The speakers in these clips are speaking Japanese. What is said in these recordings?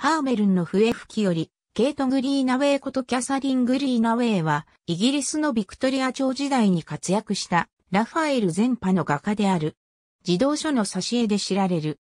ハーメルンの笛吹きより、ケイト・グリーナウェイことキャサリン・グリーナウェイは、イギリスのビクトリア朝時代に活躍したラファエル全派の画家である。児童書の挿絵で知られる。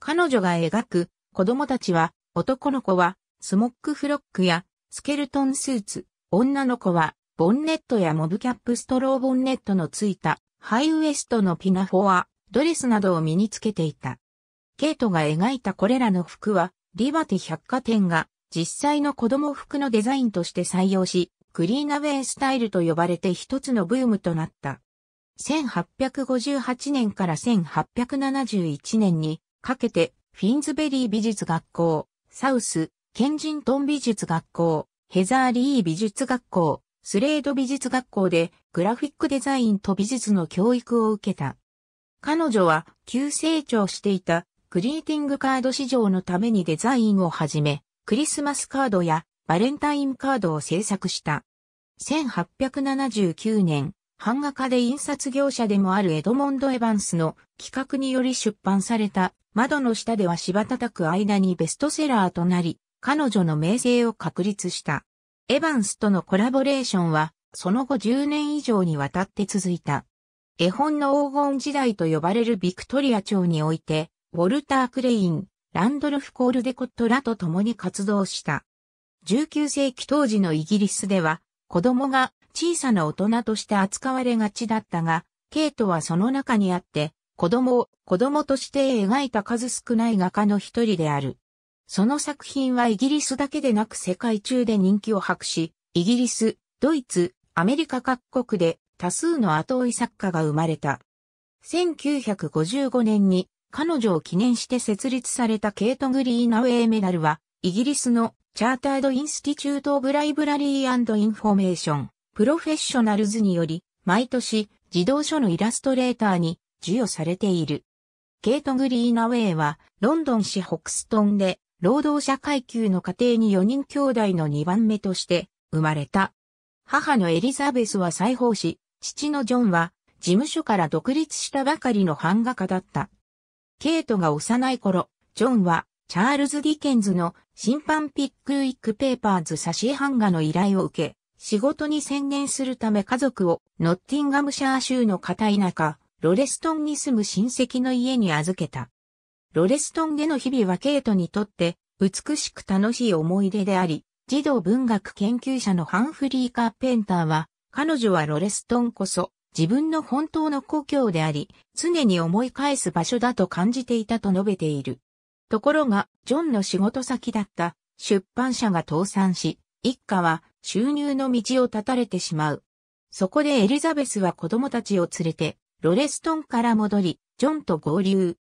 彼女が描く子供たちは、男の子はスモックフロックやスケルトンスーツ、女の子はボンネットやモブキャップストローボンネットのついたハイウエストのピナフォア、ドレスなどを身につけていた。ケイトが描いたこれらの服はリバティ百貨店が実際の子供服のデザインとして採用し、クリーナウェイスタイルと呼ばれて一つのブームとなった。1858年から1871年にかけてフィンズベリー美術学校、サウス、ケンジントン美術学校、ヘザーリー美術学校、スレード美術学校でグラフィックデザインと美術の教育を受けた。彼女は急成長していたグリーティングカード市場のためにデザインをはじめ、クリスマスカードやバレンタインカードを制作した。1879年、版画家で印刷業者でもあるエドモンド・エヴァンスの企画により出版された窓の下では芝叩く間にベストセラーとなり、彼女の名声を確立した。エヴァンスとのコラボレーションは、その後10年以上にわたって続いた。絵本の黄金時代と呼ばれるビクトリア朝において、ウォルター・クレイン、ランドルフ・コールデコットらと共に活動した。19世紀当時のイギリスでは、子供が小さな大人として扱われがちだったが、ケイトはその中にあって、子供を子供として描いた数少ない画家の一人である。その作品はイギリスだけでなく世界中で人気を博し、イギリス、ドイツ、アメリカ各国で多数の後追い作家が生まれた。1955年に彼女を記念して設立されたケイト・グリーナウェイメダルは、イギリスのチャータード・インスティチュート・オブ・ライブラリー・インフォメーション、プロフェッショナルズにより、毎年、児童書のイラストレーターに授与されている。ケイト・グリーナウェイは、ロンドン市ホクストンで、労働者階級の家庭に4人兄弟の2番目として生まれた。母のエリザベスは裁縫師、父のジョンは事務所から独立したばかりの版画家だった。ケイトが幼い頃、ジョンは、チャールズ・ディケンズの審判ピックウィックペーパーズ挿絵版画の依頼を受け、仕事に専念するため家族をノッティンガムシャー州の片田舎、ロレストンに住む親戚の家に預けた。ロレストンでの日々はケイトにとって美しく楽しい思い出であり、児童文学研究者のハンフリー・カーペンターは、彼女はロレストンこそ自分の本当の故郷であり、常に思い返す場所だと感じていたと述べている。ところが、ジョンの仕事先だった出版社が倒産し、一家は収入の道を断たれてしまう。そこでエリザベスは子供たちを連れて、ロレストンから戻り、ジョンと合流。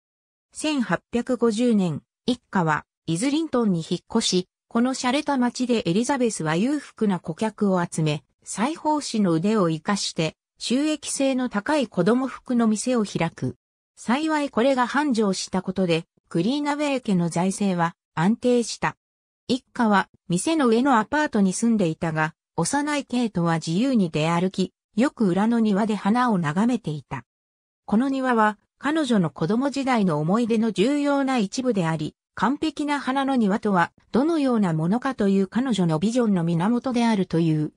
1850年、一家はイズリントンに引っ越し、この洒落た街でエリザベスは裕福な顧客を集め、裁縫師の腕を活かして収益性の高い子供服の店を開く。幸いこれが繁盛したことで、クリーナウェイ家の財政は安定した。一家は店の上のアパートに住んでいたが、幼いケイトは自由に出歩き、よく裏の庭で花を眺めていた。この庭は彼女の子供時代の思い出の重要な一部であり、完璧な花の庭とはどのようなものかという彼女のビジョンの源であるという。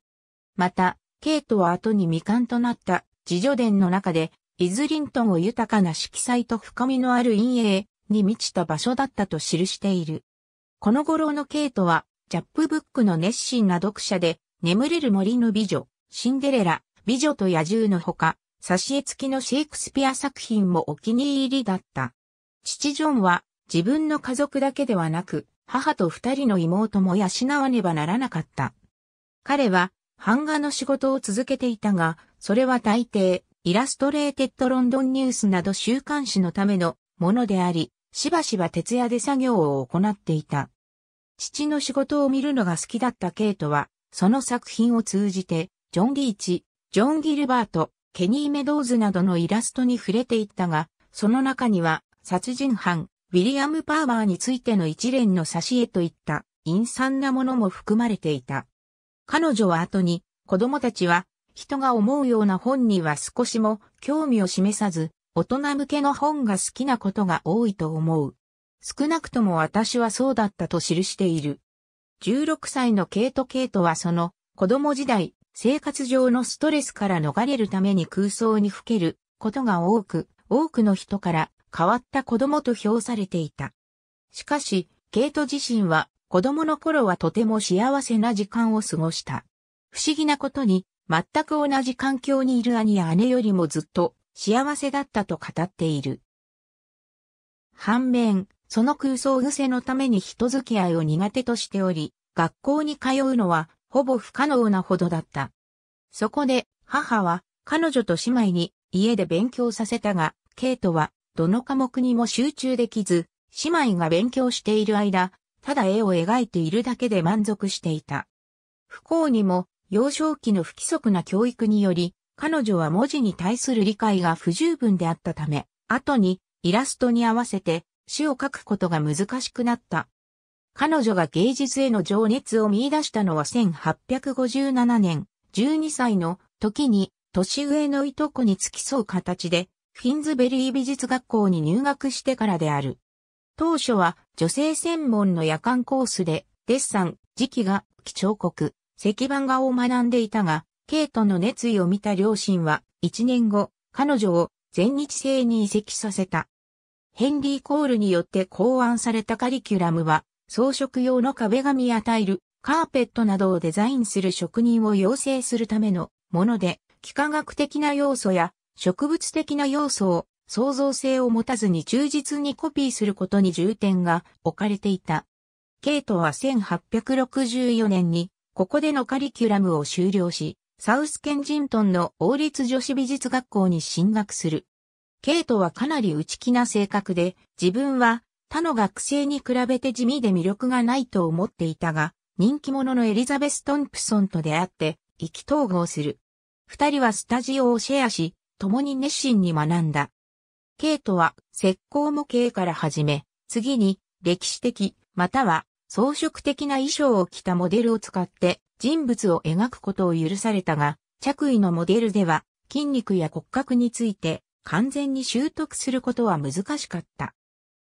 また、ケイトは後に未完となった自助伝の中で、イズリントンを豊かな色彩と深みのある陰影に満ちた場所だったと記している。この頃のケイトは、ジャップブックの熱心な読者で、眠れる森の美女、シンデレラ、美女と野獣のほか、挿絵付きのシェイクスピア作品もお気に入りだった。父ジョンは自分の家族だけではなく、母と二人の妹も養わねばならなかった。彼は版画の仕事を続けていたが、それは大抵、イラストレーテッドロンドンニュースなど週刊誌のためのものであり、しばしば徹夜で作業を行っていた。父の仕事を見るのが好きだったケイトは、その作品を通じて、ジョン・リーチ、ジョン・ギルバート、ケニー・メドーズなどのイラストに触れていったが、その中には、殺人犯、ウィリアム・パーマーについての一連の挿絵といった、陰惨なものも含まれていた。彼女は後に、子供たちは、人が思うような本には少しも興味を示さず、大人向けの本が好きなことが多いと思う。少なくとも私はそうだったと記している。16歳のケイト・ケイトはその子供時代、生活上のストレスから逃れるために空想にふけることが多く、多くの人から変わった子供と評されていた。しかし、ケイト自身は子供の頃はとても幸せな時間を過ごした。不思議なことに、全く同じ環境にいる兄や姉よりもずっと幸せだったと語っている。反面、その空想癖のために人付き合いを苦手としており、学校に通うのはほぼ不可能なほどだった。そこで母は彼女と姉妹に家で勉強させたが、ケイトはどの科目にも集中できず、姉妹が勉強している間、ただ絵を描いているだけで満足していた。不幸にも、幼少期の不規則な教育により、彼女は文字に対する理解が不十分であったため、後にイラストに合わせて詩を書くことが難しくなった。彼女が芸術への情熱を見出したのは1857年、12歳の時に年上のいとこに付き添う形で、フィンズベリー美術学校に入学してからである。当初は女性専門の夜間コースで、デッサン、磁気が、調国、石版画を学んでいたが、ケイトの熱意を見た両親は、1年後、彼女を全日制に移籍させた。ヘンリー・コールによって考案されたカリキュラムは、装飾用の壁紙やタイル、カーペットなどをデザインする職人を養成するためのもので、幾何学的な要素や植物的な要素を創造性を持たずに忠実にコピーすることに重点が置かれていた。ケイトは1864年に、ここでのカリキュラムを終了し、サウスケンジントンの王立女子美術学校に進学する。ケイトはかなり内気な性格で、自分は他の学生に比べて地味で魅力がないと思っていたが、人気者のエリザベス・トンプソンと出会って意気投合する。二人はスタジオをシェアし、共に熱心に学んだ。イとは、石膏模型から始め、次に、歴史的、または、装飾的な衣装を着たモデルを使って、人物を描くことを許されたが、着衣のモデルでは、筋肉や骨格について、完全に習得することは難しかった。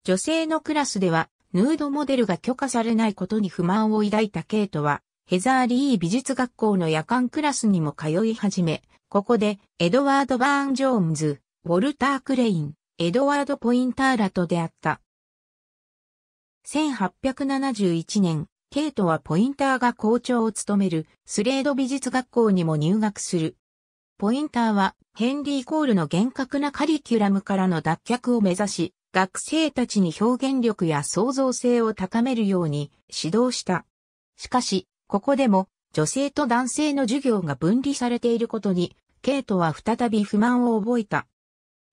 女性のクラスでは、ヌードモデルが許可されないことに不満を抱いたケイトは、ヘザーリー美術学校の夜間クラスにも通い始め、ここで、エドワード・バーン・ジョーンズ、ウォルター・クレイン、エドワード・ポインターらと出会った。1871年、ケイトはポインターが校長を務めるスレード美術学校にも入学する。ポインターはヘンリー・コールの厳格なカリキュラムからの脱却を目指し、学生たちに表現力や創造性を高めるように指導した。しかし、ここでも女性と男性の授業が分離されていることに、ケイトは再び不満を覚えた。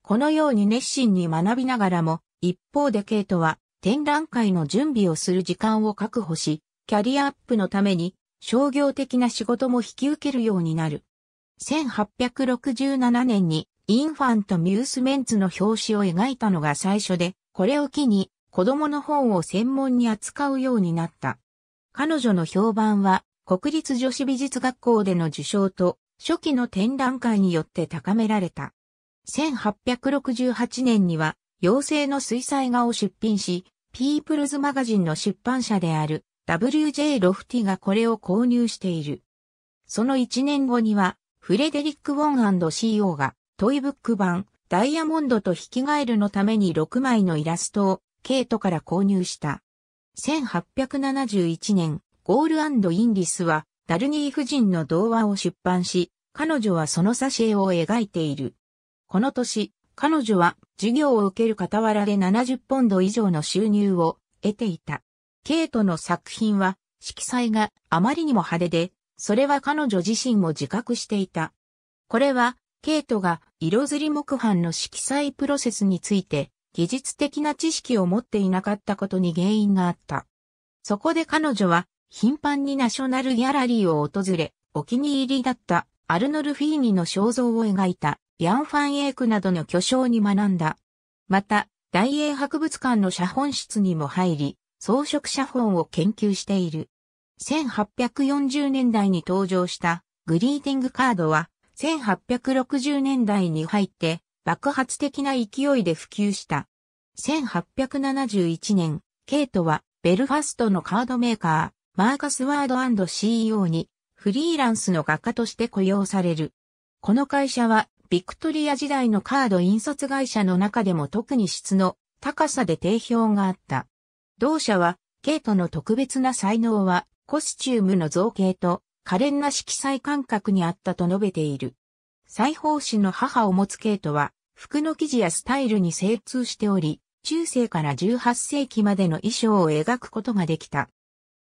このように熱心に学びながらも、一方でケイトは展覧会の準備をする時間を確保し、キャリアアップのために商業的な仕事も引き受けるようになる。1867年にインファント・ミュースメンツの表紙を描いたのが最初で、これを機に子供の本を専門に扱うようになった。彼女の評判は国立女子美術学校での受賞と初期の展覧会によって高められた。1868年には、妖精の水彩画を出品し、ピープルズマガジンの出版社である WJ ロフティがこれを購入している。その1年後には、フレデリック・ウォン &CO がトイブック版ダイヤモンドと引き換えるのために6枚のイラストをケイトから購入した。1871年、ゴールインリスはダルニー夫人の童話を出版し、彼女はその挿絵を描いている。この年、彼女は授業を受ける傍らで70ポンド以上の収入を得ていた。ケイトの作品は色彩があまりにも派手で、それは彼女自身も自覚していた。これは、ケイトが色刷り木版の色彩プロセスについて技術的な知識を持っていなかったことに原因があった。そこで彼女は頻繁にナショナルギャラリーを訪れ、お気に入りだったアルノルフィーニの肖像を描いたヤン・ファン・エークなどの巨匠に学んだ。また、大英博物館の写本室にも入り、装飾写本を研究している。1840年代に登場したグリーティングカードは、1860年代に入って爆発的な勢いで普及した。1871年、ケイトはベルファストのカードメーカー、マーカスワード &CEO にフリーランスの画家として雇用される。この会社はビクトリア時代のカード印刷会社の中でも特に質の高さで定評があった。同社は、ケイトの特別な才能は、コスチュームの造形と、可憐な色彩感覚にあったと述べている。裁縫師の母を持つケイトは、服の生地やスタイルに精通しており、中世から18世紀までの衣装を描くことができた。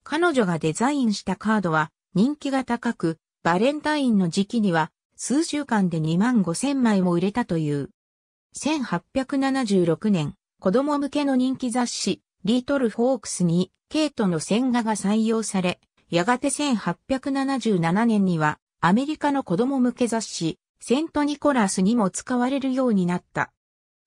彼女がデザインしたカードは人気が高く、バレンタインの時期には数週間で2万5千枚も売れたという。1876年、子供向けの人気雑誌、リートル・フォークスに、ケイトの線画が採用され、やがて1877年には、アメリカの子供向け雑誌、セント・ニコラスにも使われるようになった。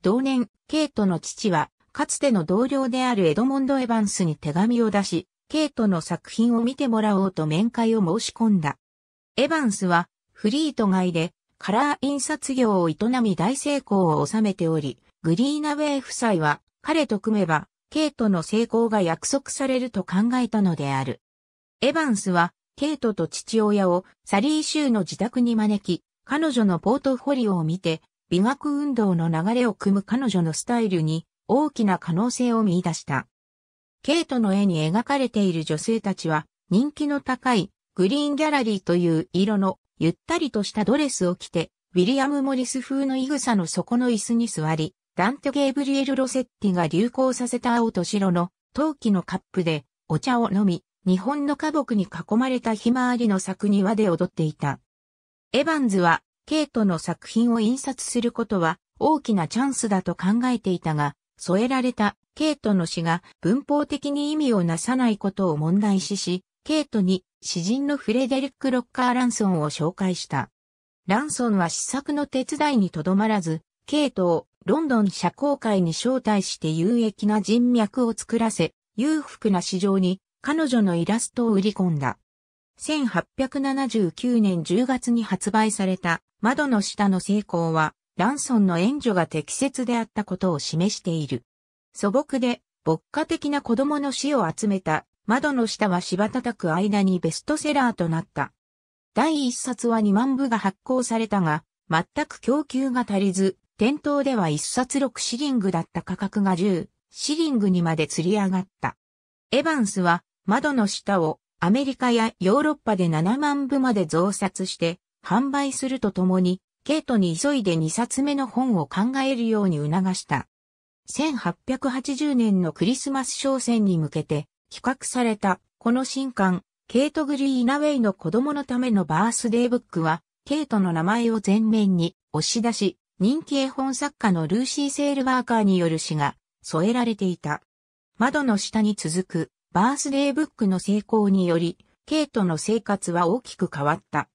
同年、ケイトの父は、かつての同僚であるエドモンド・エヴァンスに手紙を出し、ケイトの作品を見てもらおうと面会を申し込んだ。エヴァンスはフリート街でカラー印刷業を営み大成功を収めており、グリーナウェイ夫妻は彼と組めば、ケイトの成功が約束されると考えたのである。エヴァンスは、ケイトと父親をサリー州の自宅に招き、彼女のポートフォリオを見て、美学運動の流れを組む彼女のスタイルに大きな可能性を見出した。ケイトの絵に描かれている女性たちは人気の高いグリーンギャラリーという色のゆったりとしたドレスを着て、ウィリアム・モリス風のイグサの底の椅子に座り、ダンテ・ゲイブリエル・ロセッティが流行させた青と白の陶器のカップでお茶を飲み、日本の花木に囲まれたひまわりの作庭で踊っていた。エヴァンズは、ケイトの作品を印刷することは大きなチャンスだと考えていたが、添えられたケイトの詩が文法的に意味をなさないことを問題視し、ケイトに詩人のフレデリック・ロッカー・ランソンを紹介した。ランソンは試作の手伝いにとどまらず、ケイトをロンドン社交界に招待して有益な人脈を作らせ、裕福な市場に彼女のイラストを売り込んだ。1879年10月に発売された窓の下の成功は、ランソンの援助が適切であったことを示している。素朴で、牧歌的な子供の死を集めた窓の下は芝叩く間にベストセラーとなった。第一冊は2万部が発行されたが、全く供給が足りず、店頭では一冊6シリングだった価格が10シリングにまで釣り上がった。エヴァンスは窓の下をアメリカやヨーロッパで7万部まで増刷して販売するとともに、ケイトに急いで2冊目の本を考えるように促した。1880年のクリスマス商戦に向けて、企画された、この新刊、ケイト・グリーナウェイの子供のためのバースデーブックは、ケイトの名前を前面に押し出し、人気絵本作家のルーシー・セールワーカーによる詩が添えられていた。窓の下に続くバースデーブックの成功により、ケイトの生活は大きく変わった。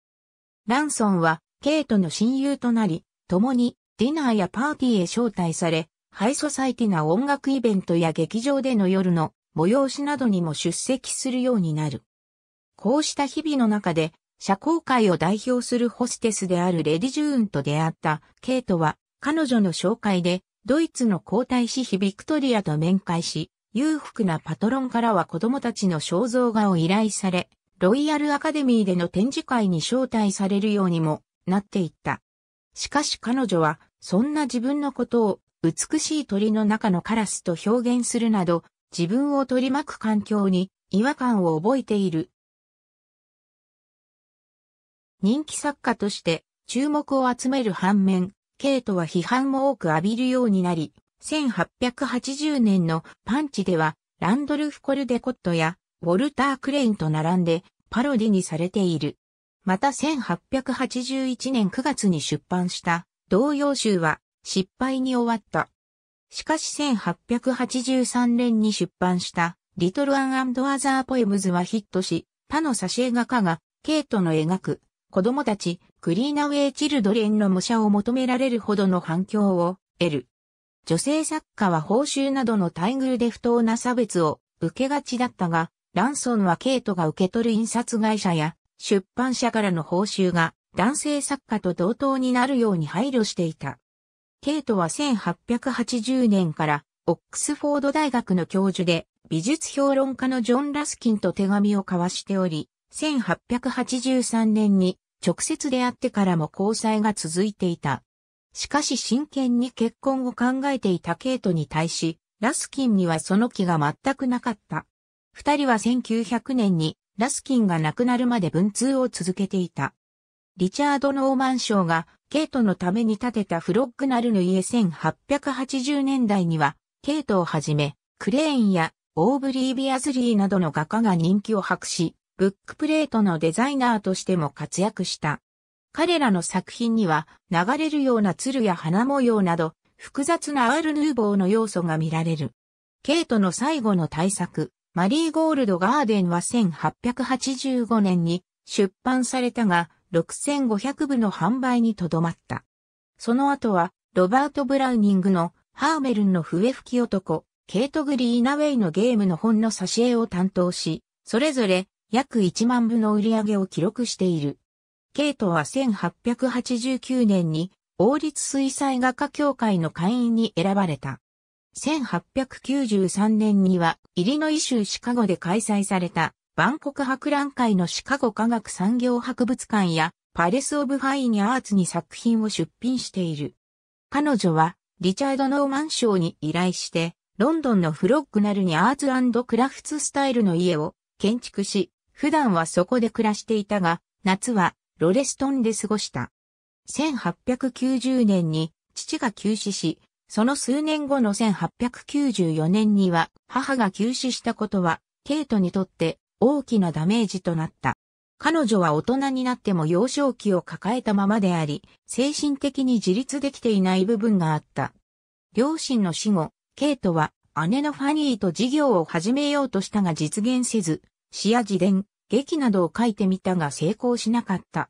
ランソンはケイトの親友となり、共にディナーやパーティーへ招待され、ハイソサイティな音楽イベントや劇場での夜の催しなどにも出席するようになる。こうした日々の中で、社交界を代表するホステスであるレディ・ジューンと出会ったケイトは、彼女の紹介で、ドイツの皇太子妃ビクトリアと面会し、裕福なパトロンからは子供たちの肖像画を依頼され、ロイヤルアカデミーでの展示会に招待されるようにもなっていった。しかし彼女は、そんな自分のことを美しい鳥の中のカラスと表現するなど、自分を取り巻く環境に違和感を覚えている。人気作家として注目を集める反面、ケイトは批判も多く浴びるようになり、1880年のパンチではランドルフ・コルデコットやウォルター・クレインと並んでパロディにされている。また1881年9月に出版した同様集は失敗に終わった。しかし1883年に出版したリトルアンアザーポエムズはヒットし、他の挿絵画家がケイトの描く子供たちクリーナウェイ・チルドレンの模者を求められるほどの反響を得る。女性作家は報酬などの待遇で不当な差別を受けがちだったが、ランソンはケイトが受け取る印刷会社や出版社からの報酬が男性作家と同等になるように配慮していた。ケイトは1880年からオックスフォード大学の教授で美術評論家のジョン・ラスキンと手紙を交わしており、1883年に直接出会ってからも交際が続いていた。しかし真剣に結婚を考えていたケイトに対し、ラスキンにはその気が全くなかった。二人は1900年にラスキンが亡くなるまで文通を続けていた。リチャード・ノーマン賞がケイトのために建てたフロッグナルヌ家1880年代には、ケイトをはじめ、クレーンやオーブリー・ビアズリーなどの画家が人気を博し、ブックプレートのデザイナーとしても活躍した。彼らの作品には流れるような鶴や花模様など複雑なアールヌーボーの要素が見られる。ケイトの最後の大作、マリーゴールドガーデンは1885年に出版されたが、6500部の販売にとどまった。その後は、ロバート・ブラウニングのハーメルンの笛吹き男、ケイト・グリーナウェイのゲームの本の挿絵を担当し、それぞれ約1万部の売り上げを記録している。ケイトは1889年に王立水彩画家協会の会員に選ばれた。1893年にはイリノイ州シカゴで開催された万国博覧会のシカゴ科学産業博物館やパレス・オブ・ファイン・アーツに作品を出品している。彼女はリチャード・ノーマン賞に依頼して、ロンドンのフロッグナルにアーツクラフツスタイルの家を建築し、普段はそこで暮らしていたが、夏はロレストンで過ごした。1890年に父が急死し、その数年後の1894年には母が急死したことは、ケイトにとって大きなダメージとなった。彼女は大人になっても幼少期を抱えたままであり、精神的に自立できていない部分があった。両親の死後、ケイトは姉のファニーと事業を始めようとしたが実現せず、詩や自伝、劇などを書いてみたが成功しなかった。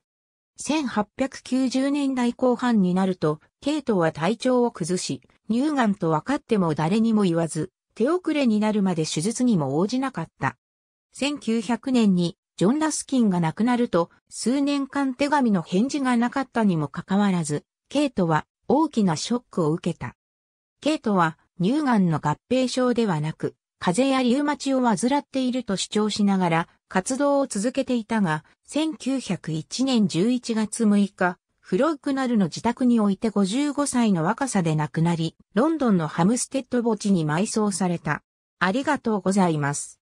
1890年代後半になると、ケイトは体調を崩し、乳がんと分かっても誰にも言わず、手遅れになるまで手術にも応じなかった。1900年にジョン・ラスキンが亡くなると、数年間手紙の返事がなかったにもかかわらず、ケイトは大きなショックを受けた。ケイトは乳がんの合併症ではなく、風邪やリウマチを患っていると主張しながら活動を続けていたが、1901年11月6日、フロイクナルの自宅において55歳の若さで亡くなり、ロンドンのハムステッド墓地に埋葬された。ありがとうございます。